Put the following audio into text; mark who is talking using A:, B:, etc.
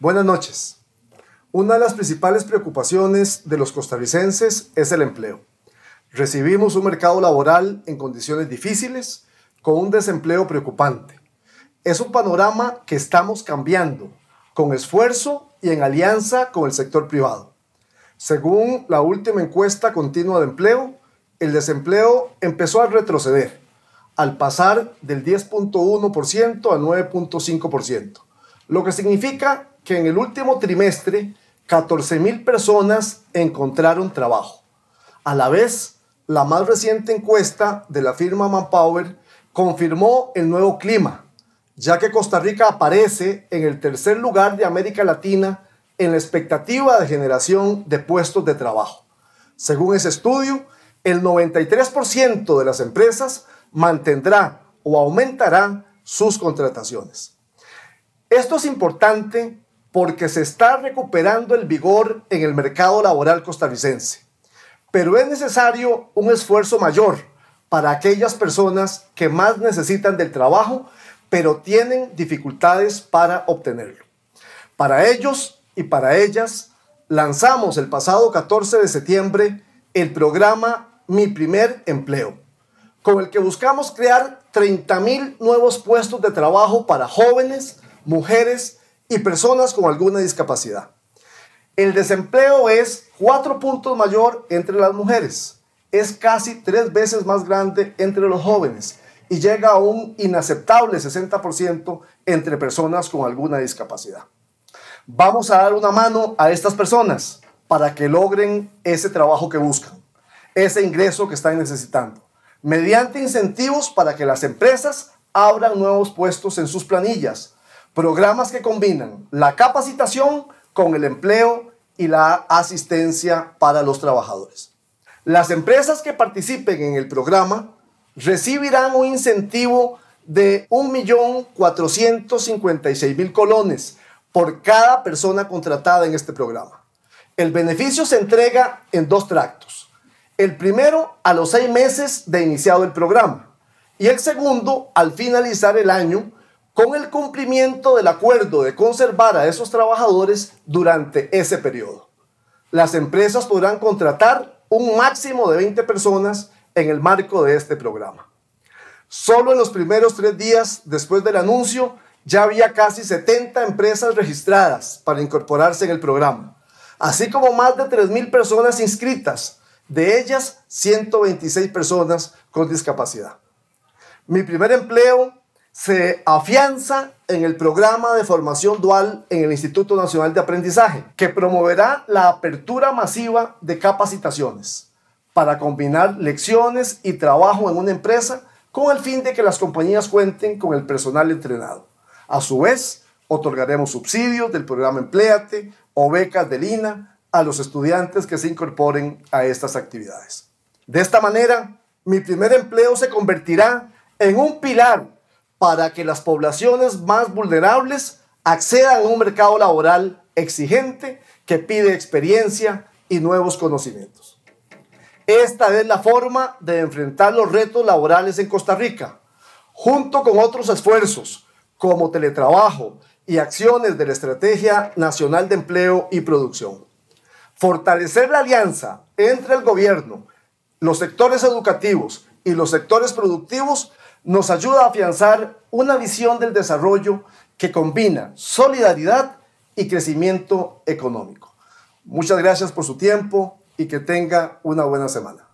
A: Buenas noches. Una de las principales preocupaciones de los costarricenses es el empleo. Recibimos un mercado laboral en condiciones difíciles, con un desempleo preocupante. Es un panorama que estamos cambiando, con esfuerzo y en alianza con el sector privado. Según la última encuesta continua de empleo, el desempleo empezó a retroceder, al pasar del 10.1% a 9.5% lo que significa que en el último trimestre 14.000 personas encontraron trabajo. A la vez, la más reciente encuesta de la firma Manpower confirmó el nuevo clima, ya que Costa Rica aparece en el tercer lugar de América Latina en la expectativa de generación de puestos de trabajo. Según ese estudio, el 93% de las empresas mantendrá o aumentará sus contrataciones. Esto es importante porque se está recuperando el vigor en el mercado laboral costarricense, pero es necesario un esfuerzo mayor para aquellas personas que más necesitan del trabajo, pero tienen dificultades para obtenerlo. Para ellos y para ellas, lanzamos el pasado 14 de septiembre el programa Mi primer empleo, con el que buscamos crear 30.000 nuevos puestos de trabajo para jóvenes, mujeres y personas con alguna discapacidad. El desempleo es cuatro puntos mayor entre las mujeres, es casi tres veces más grande entre los jóvenes y llega a un inaceptable 60% entre personas con alguna discapacidad. Vamos a dar una mano a estas personas para que logren ese trabajo que buscan, ese ingreso que están necesitando, mediante incentivos para que las empresas abran nuevos puestos en sus planillas, Programas que combinan la capacitación con el empleo y la asistencia para los trabajadores. Las empresas que participen en el programa recibirán un incentivo de 1.456.000 colones por cada persona contratada en este programa. El beneficio se entrega en dos tractos. El primero a los seis meses de iniciado el programa y el segundo al finalizar el año con el cumplimiento del acuerdo de conservar a esos trabajadores durante ese periodo. Las empresas podrán contratar un máximo de 20 personas en el marco de este programa. Solo en los primeros tres días después del anuncio ya había casi 70 empresas registradas para incorporarse en el programa, así como más de 3.000 personas inscritas, de ellas 126 personas con discapacidad. Mi primer empleo se afianza en el programa de formación dual en el Instituto Nacional de Aprendizaje, que promoverá la apertura masiva de capacitaciones para combinar lecciones y trabajo en una empresa con el fin de que las compañías cuenten con el personal entrenado. A su vez, otorgaremos subsidios del programa Empleate o becas del INA a los estudiantes que se incorporen a estas actividades. De esta manera, mi primer empleo se convertirá en un pilar para que las poblaciones más vulnerables accedan a un mercado laboral exigente que pide experiencia y nuevos conocimientos. Esta es la forma de enfrentar los retos laborales en Costa Rica, junto con otros esfuerzos como teletrabajo y acciones de la Estrategia Nacional de Empleo y Producción. Fortalecer la alianza entre el gobierno, los sectores educativos y los sectores productivos nos ayuda a afianzar una visión del desarrollo que combina solidaridad y crecimiento económico. Muchas gracias por su tiempo y que tenga una buena semana.